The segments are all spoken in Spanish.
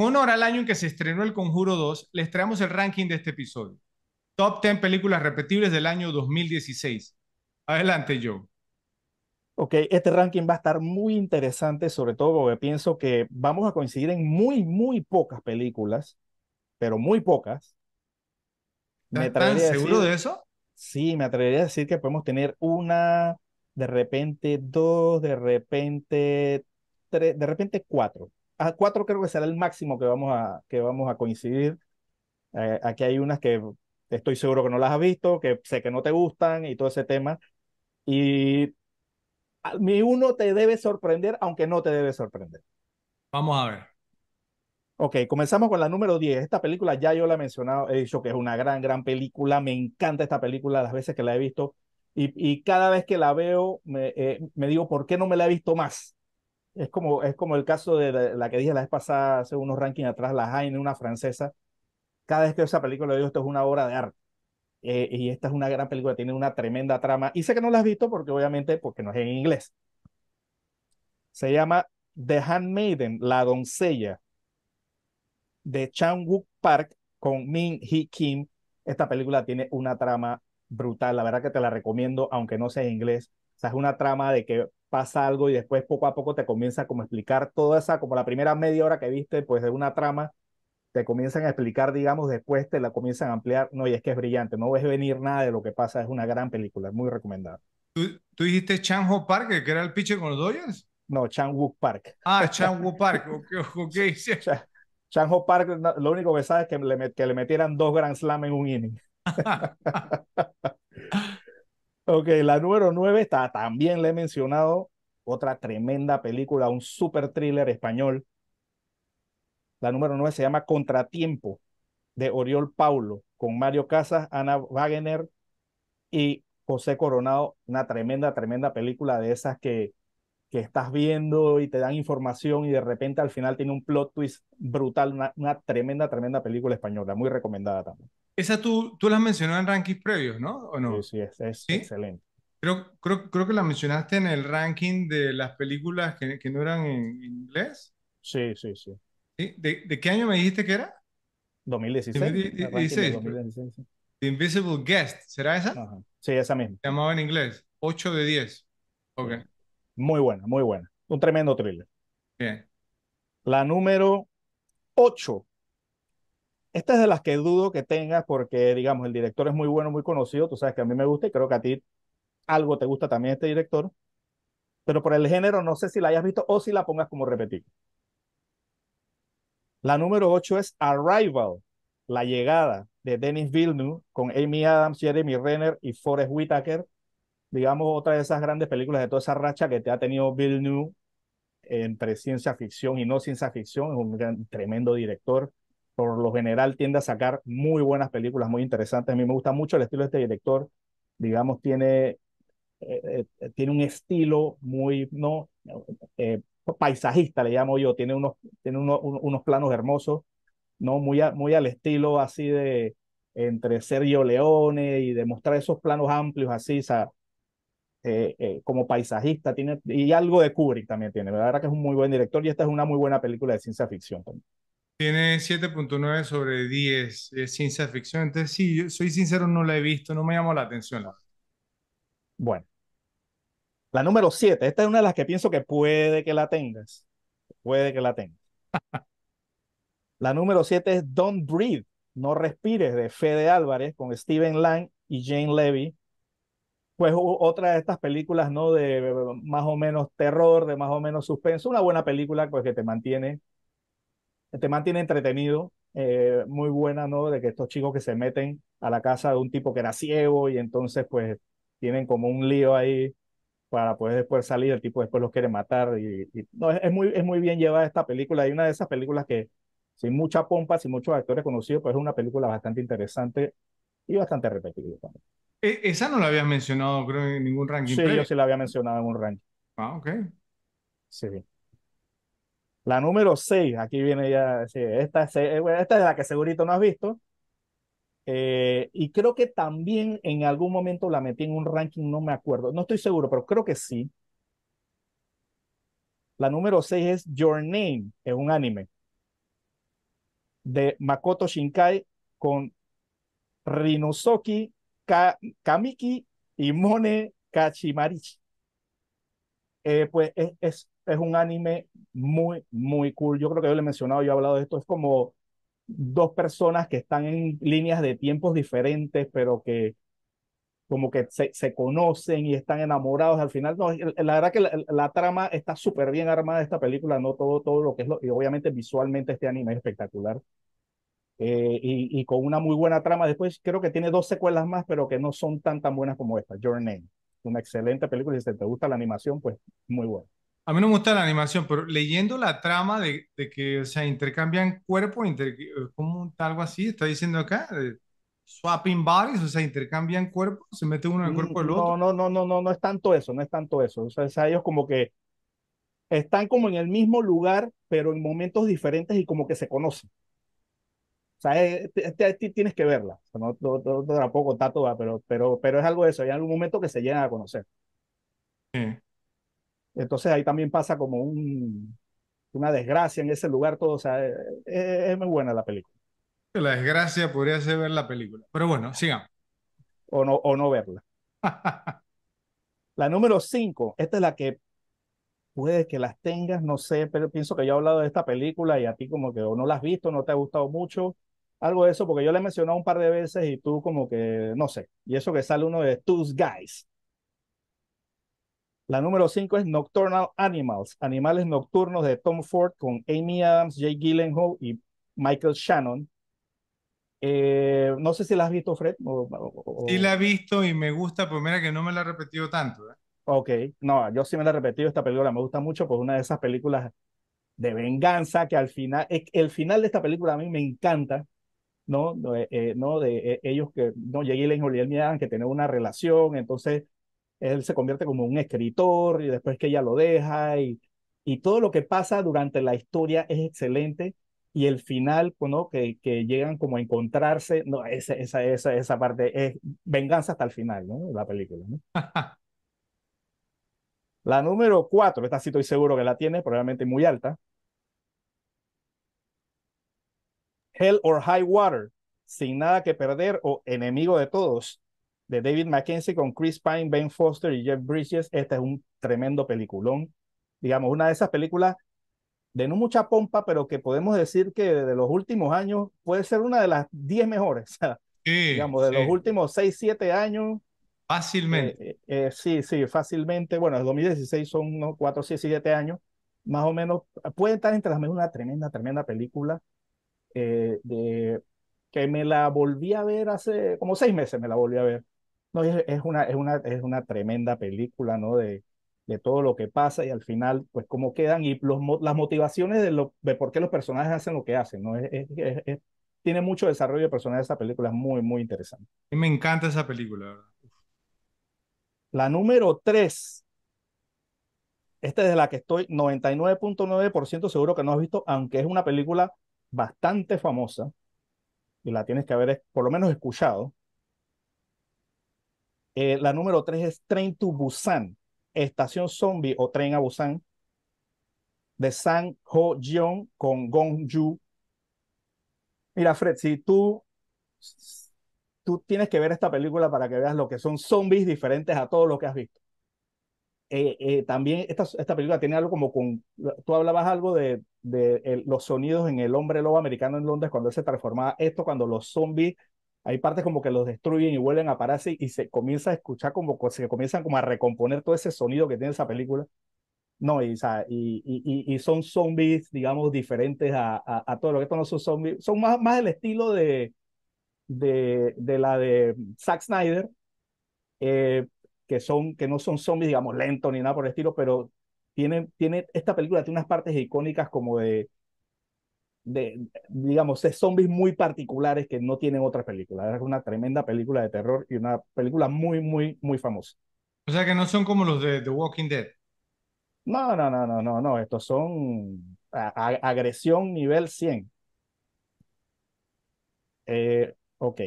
en honor al año en que se estrenó El Conjuro 2, les traemos el ranking de este episodio. Top 10 películas repetibles del año 2016. Adelante, Joe. Ok, este ranking va a estar muy interesante, sobre todo porque pienso que vamos a coincidir en muy, muy pocas películas, pero muy pocas. Me seguro de eso? Sí, me atrevería a decir que podemos tener una, de repente dos, de repente tres, de repente cuatro a cuatro creo que será el máximo que vamos a, que vamos a coincidir. Eh, aquí hay unas que estoy seguro que no las has visto, que sé que no te gustan y todo ese tema. Y mi uno te debe sorprender, aunque no te debe sorprender. Vamos a ver. Ok, comenzamos con la número 10. Esta película ya yo la he mencionado, he dicho que es una gran, gran película. Me encanta esta película las veces que la he visto. Y, y cada vez que la veo, me, eh, me digo, ¿por qué no me la he visto más? es como, es como el caso de la, que dije la vez pasada, hace unos rankings atrás, La Jane una francesa. Cada vez que veo esa película, digo, esto es una obra de arte. Eh, y esta es una gran película, tiene una tremenda trama. Y sé que no la has visto porque obviamente, porque no es en inglés. Se llama The Handmaiden, La Doncella, de Chang Wook Park con Min Hee Kim. Esta película tiene una trama brutal, la verdad que te la recomiendo, aunque no sea en inglés. O sea, es una trama de que pasa algo y después poco a poco te comienza como a explicar toda esa, como la primera media hora que viste, pues de una trama, te comienzan a explicar, digamos, después te la comienzan a ampliar, no, y es que es brillante, no ves venir nada de lo que pasa, es una gran película, es muy recomendada. ¿Tú, tú dijiste Chan Ho Park, que era el pitcher con los Dodgers? No, Chan Wook Park. Ah, Chan Wook Park, ok, ok. Chan, Chan Ho Park, lo único que sabes es que le, metieran dos Grand Slam en un inning. Ok, la número nueve está, también le he mencionado, otra tremenda película, un super thriller español. La número nueve se llama Contratiempo, de Oriol Paulo, con Mario Casas, Ana Wagner y José Coronado. Una tremenda, tremenda película de esas que, que estás viendo y te dan información y de repente al final tiene un plot twist brutal, una tremenda, tremenda película española, muy recomendada también. Esa tú, tú la mencionaste en rankings previos, ¿no? ¿O no? Sí, sí, es, excelente. Creo, creo, creo que la mencionaste en el ranking de las películas que, que no eran en inglés. Sí, sí, sí. ¿De, qué año me dijiste que era? 2016. 2016. The Invisible Guest, ¿será esa? Sí, esa misma. Se llamaba en inglés. 8 de 10. Ok. Muy buena, muy buena. Un tremendo thriller. Bien. La número 8 esta es de las que dudo que tengas porque, digamos, el director es muy bueno, muy conocido, tú sabes que a mí me gusta y creo que a ti algo te gusta también este director, pero por el género no sé si la hayas visto o si la pongas como repetir. La número 8 es Arrival, la llegada de Dennis Villeneuve con Amy Adams, Jeremy Renner y Forrest Whitaker. Digamos, otra de esas grandes películas de toda esa racha que te ha tenido Villeneuve entre ciencia ficción y no ciencia ficción. Es un tremendo director por lo general tiende a sacar muy buenas películas, muy interesantes. A mí me gusta mucho el estilo de este director. Digamos, tiene, eh, eh, tiene un estilo muy, ¿no? Eh, paisajista, le llamo yo. Tiene unos, tiene uno, unos planos hermosos, ¿no? Muy, muy al estilo así de entre Sergio Leone y de mostrar esos planos amplios así, o sea, como paisajista tiene, y algo de Kubrick también tiene. La verdad que es un muy buen director y esta es una muy buena película de ciencia ficción también. Tiene 7.9 sobre 10, es ciencia ficción. Entonces, sí, soy sincero, no la he visto, no me llamó la atención. Bueno, la número 7, esta es una de las que pienso que puede que la tengas. Puede que la tengas. la número 7 es Don't Breathe, No Respires, de Fede Álvarez, con Steven Lang y Jane Levy. Pues otra de estas películas, ¿no? De más o menos terror, de más o menos suspenso. Una buena película, pues que te mantiene te mantiene entretenido, eh, muy buena, ¿no? De que estos chicos que se meten a la casa de un tipo que era ciego y entonces pues tienen como un lío ahí para poder después salir, el tipo después los quiere matar y, no, es, muy, es muy bien llevada esta película, Y una de esas películas que sin mucha pompa, sin muchos actores conocidos, pues es una película bastante interesante y bastante repetida. también. E, esa no la habías mencionado, creo, en ningún ranking. Sí, yo sí la había mencionado en un ranking. Ah, ok. Sí. La número 6, aquí viene ya, esta, eh, esta es la que segurito no has visto. Eh, y creo que también en algún momento la metí en un ranking, no me acuerdo, no estoy seguro, pero creo que sí. La número 6 es Your Name, es un anime de Makoto Shinkai con Rinusoki Kamiki y Mone Kachimarichi. Eh, pues es, es, es un anime muy, muy cool. Yo creo que yo le he mencionado, yo he hablado de esto, es como dos personas que están en líneas de tiempos diferentes, pero que como que se, se conocen y están enamorados. Al final, no, la verdad que la, trama está súper bien armada esta película, no todo, todo lo que es lo, y obviamente visualmente este anime es espectacular. Eh, y, y, con una muy buena trama. Después creo que tiene dos secuelas más, pero que no son tan tan buenas como esta, Your Name. Una excelente película y si te gusta la animación, pues muy buena. A mí no me gusta la animación, pero leyendo la trama de, que, o sea, intercambian cuerpos, eh, cómo como algo así, está diciendo acá, swapping bodies, o sea, intercambian cuerpos, se mete uno en el cuerpo del no, otro. No, no, no, no, no es tanto eso, no es tanto eso. O sea, ellos como que están como en el mismo lugar, pero en momentos diferentes y como que se conocen. O sea, eh, tienes que verla. O sea, no, no, no, poco, está pero, pero, pero es algo de eso. Hay algún momento que se llegan a conocer. Sí. Entonces ahí también pasa como un, una desgracia en ese lugar, todo. O sea, eh, eh, es, muy buena la película. La desgracia podría ser ver la película. Pero bueno, sigamos. O no, o no verla. la número 5, esta es la que puede que las tengas, no sé, pero pienso que yo he hablado de esta película y a ti como que o no la has visto, no te ha gustado mucho, algo de eso, porque yo la he mencionado un par de veces y tú como que, no sé, y eso que sale uno de Two Guys. La número 5 es Nocturnal Animals, Animales Nocturnos de Tom Ford con Amy Adams, Jay Gyllenhaal y Michael Shannon. Eh, no sé si la has visto, Fred. sí, la he visto y me gusta, pero mira que no me la ha repetido tanto. ¿eh? Ok, no, yo sí me la he repetido esta película, me gusta mucho, pues una de esas películas de venganza que al final, el final de esta película a mí me encanta, ¿no? Eh, ¿no? De ellos que, no, Jay Gyllenhaal y Amy Adams que tienen una relación, entonces él se convierte como un escritor y después que ella lo deja y, y todo lo que pasa durante la historia es excelente y el final, ¿no? que, que llegan como a encontrarse, no, esa, esa, esa, parte es venganza hasta el final, ¿no? La película, La número cuatro, esta estoy seguro que la tiene, probablemente muy alta. Hell or High Water, sin nada que perder o enemigo de todos de David Mackenzie con Chris Pine, Ben Foster y Jeff Bridges. Este es un tremendo peliculón. Digamos, una de esas películas de no mucha pompa, pero que podemos decir que de los últimos años puede ser una de las 10 mejores. digamos, de los últimos 6, 7 años. Eh, fácilmente. Eh, eh, sí, sí, fácilmente. Bueno, el 2016 son unos 4, 6, 7 años, más o menos. Puede estar entre las una tremenda, tremenda película. de, que me la volví a ver hace como seis meses, me la volví a ver. No, es, una, es, una, es una tremenda película, ¿no? De, todo lo que pasa y al final, pues cómo quedan y los, las motivaciones de, lo, de por qué los personajes hacen lo que hacen, ¿no? tiene mucho desarrollo de personajes esa película, es muy, muy interesante. Y me encanta esa película. La número 3, esta es de la que estoy 99.9% seguro que no has visto, aunque es una película bastante famosa y la tienes que haber por lo menos escuchado, eh, la número tres es Train to Busan, Estación Zombie o Tren a Busan, de San Ho Jeon con gong Gongju. Mira, Fred, si tú, tú tienes que ver esta película para que veas lo que son zombies diferentes a todo lo que has visto. Eh, eh, también esta, esta, película tiene algo como con, tú hablabas algo de, de los sonidos en el hombre lobo americano en Londres cuando él se transformaba, esto cuando los zombies hay partes como que los destruyen y vuelven a pararse y se comienza a escuchar como se comienzan como a recomponer todo ese sonido que tiene esa película. No, y, y, son zombies, digamos, diferentes a, todo lo que estos no son zombies. Son más, más el estilo de, de, la de Zack Snyder, eh, que, son, que no son zombies, digamos, lentos ni nada por el estilo, pero tienen, tiene, esta película tiene unas partes icónicas como de, de, digamos, es zombies muy particulares que no tienen otra película. Es una tremenda película de terror y una película muy, muy, muy famosa. O sea que no son como los de The Walking Dead. No, no, no, no, no, no. Estos son agresión nivel 100. Eh, ok.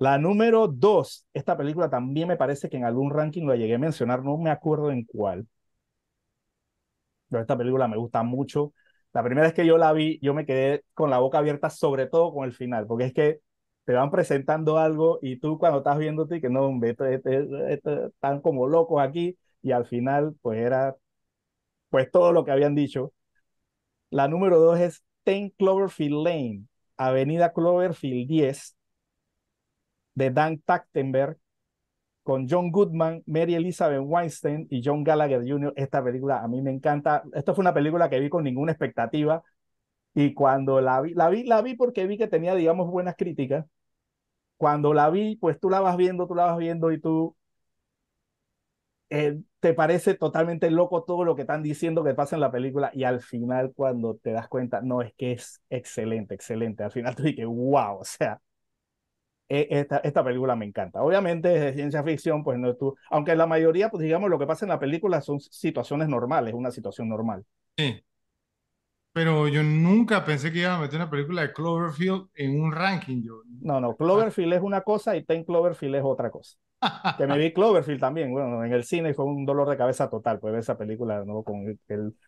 La número 2, esta película también me parece que en algún ranking la llegué a mencionar, no me acuerdo en cuál. Pero esta película me gusta mucho la primera vez que yo la vi, yo me quedé con la boca abierta, sobre todo con el final, porque es que te van presentando algo y tú cuando estás viéndote que no, están como locos aquí y al final pues era pues todo lo que habían dicho. La número dos es Ten Cloverfield Lane, Avenida Cloverfield 10 de Dan Tachtenberg, con John Goodman, Mary Elizabeth Weinstein y John Gallagher Jr. Esta película a mí me encanta. esto fue una película que vi con ninguna expectativa y cuando la vi, la vi, la vi porque vi que tenía, digamos, buenas críticas. Cuando la vi, pues tú la vas viendo, tú la vas viendo y tú eh, te parece totalmente loco todo lo que están diciendo que pasa en la película y al final cuando te das cuenta, no, es que es excelente, excelente. Al final tú dije wow, o sea, e, esta, esta, película me encanta. Obviamente es de ciencia ficción, pues no tú, aunque la mayoría, pues digamos, lo que pasa en la película son situaciones normales, una situación normal. Sí. Pero yo nunca pensé que iba a meter una película de Cloverfield en un ranking. Yo. No, no, ah. Cloverfield es una cosa y Ten Cloverfield es otra cosa. que me vi Cloverfield también, bueno, en el cine fue un dolor de cabeza total, pues ver esa película, ¿no? Con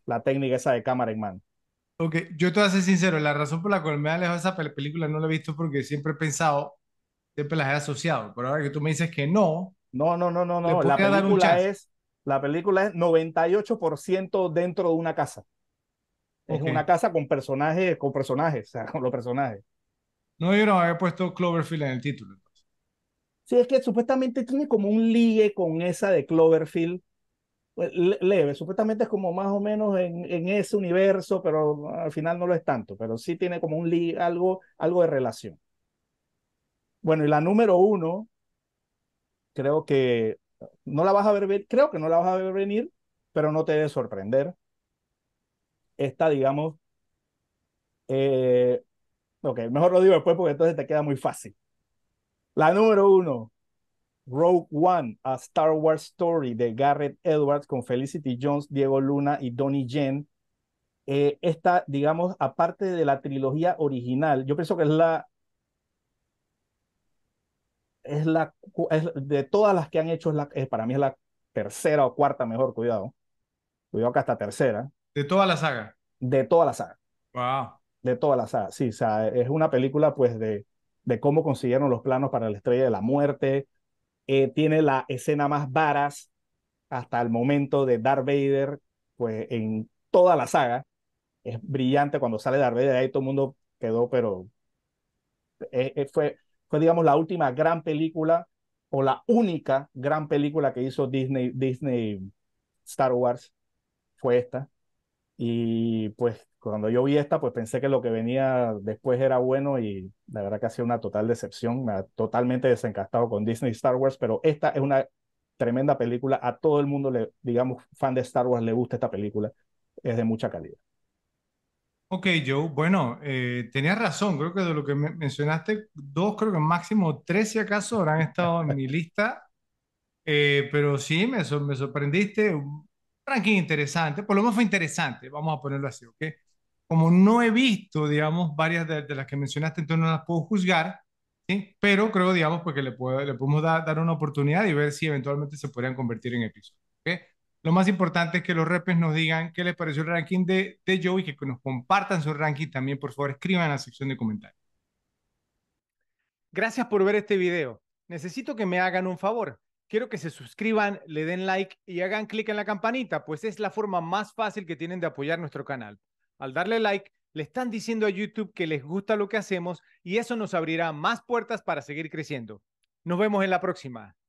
la técnica esa de cámara en mano. Ok, yo te voy a ser sincero, la razón por la cual me he de esa película no la he visto porque siempre he pensado, siempre las he asociado, pero ahora que tú me dices que no. No, no, no, no, La película, es, la película es 98% dentro de una casa. Es una casa con personajes, con personajes, o sea, con los personajes. No, yo no había puesto Cloverfield en el título. Sí, es que supuestamente tiene como un ligue con esa de Cloverfield. Pues, leve, supuestamente es como más o menos en, en, ese universo, pero al final no lo es tanto, pero sí tiene como un ligue, algo, algo de relación. Bueno, y la número uno, creo que no la vas a ver, creo que no la vas a ver venir, pero no te debe sorprender. Esta, digamos, eh, ok, mejor lo digo después porque entonces te queda muy fácil. La número uno, Rogue One, a Star Wars Story de Garrett Edwards con Felicity Jones, Diego Luna y Donnie Yen. Eh, esta, digamos, aparte de la trilogía original, yo pienso que es la es la, es, de todas las que han hecho, la, para mí es la tercera o cuarta mejor, cuidado. Cuidado que hasta tercera. De toda la saga. De toda la saga. Wow. De toda la saga, sí. O sea, es una película pues de, de cómo consiguieron los planos para la Estrella de la Muerte. Eh, tiene la escena más varas hasta el momento de Darth Vader, pues en toda la saga. Es brillante cuando sale Darth Vader, ahí todo el mundo quedó, pero eh, eh, fue, fue, digamos, la última gran película o la única gran película que hizo Disney, Disney Star Wars fue esta. Y pues cuando yo vi esta, pues pensé que lo que venía después era bueno y la verdad que ha sido una total decepción, me ha totalmente desencastado con Disney Star Wars, pero esta es una tremenda película, a todo el mundo, digamos, fan de Star Wars le gusta esta película, es de mucha calidad. Ok, Joe, bueno, eh, tenías razón, creo que de lo que mencionaste, dos, creo que máximo tres si acaso habrán estado en mi lista, eh, pero sí, me, sorprendiste, un interesante, por lo menos fue interesante, vamos a ponerlo así, ¿ok? Como no he visto, digamos, varias de, las que mencionaste, entonces no las puedo juzgar, ¿sí? Pero creo, digamos, porque pues le, puedo- podemos dar una oportunidad y ver si eventualmente se podrían convertir en episodios, ¿ok? Lo más importante es que los repes nos digan qué les pareció el ranking de, Joey Joe y que nos compartan su ranking también. Por favor, escriban en la sección de comentarios. Gracias por ver este video. Necesito que me hagan un favor. Quiero que se suscriban, le den like y hagan clic en la campanita, pues es la forma más fácil que tienen de apoyar nuestro canal. Al darle like, le están diciendo a YouTube que les gusta lo que hacemos y eso nos abrirá más puertas para seguir creciendo. Nos vemos en la próxima.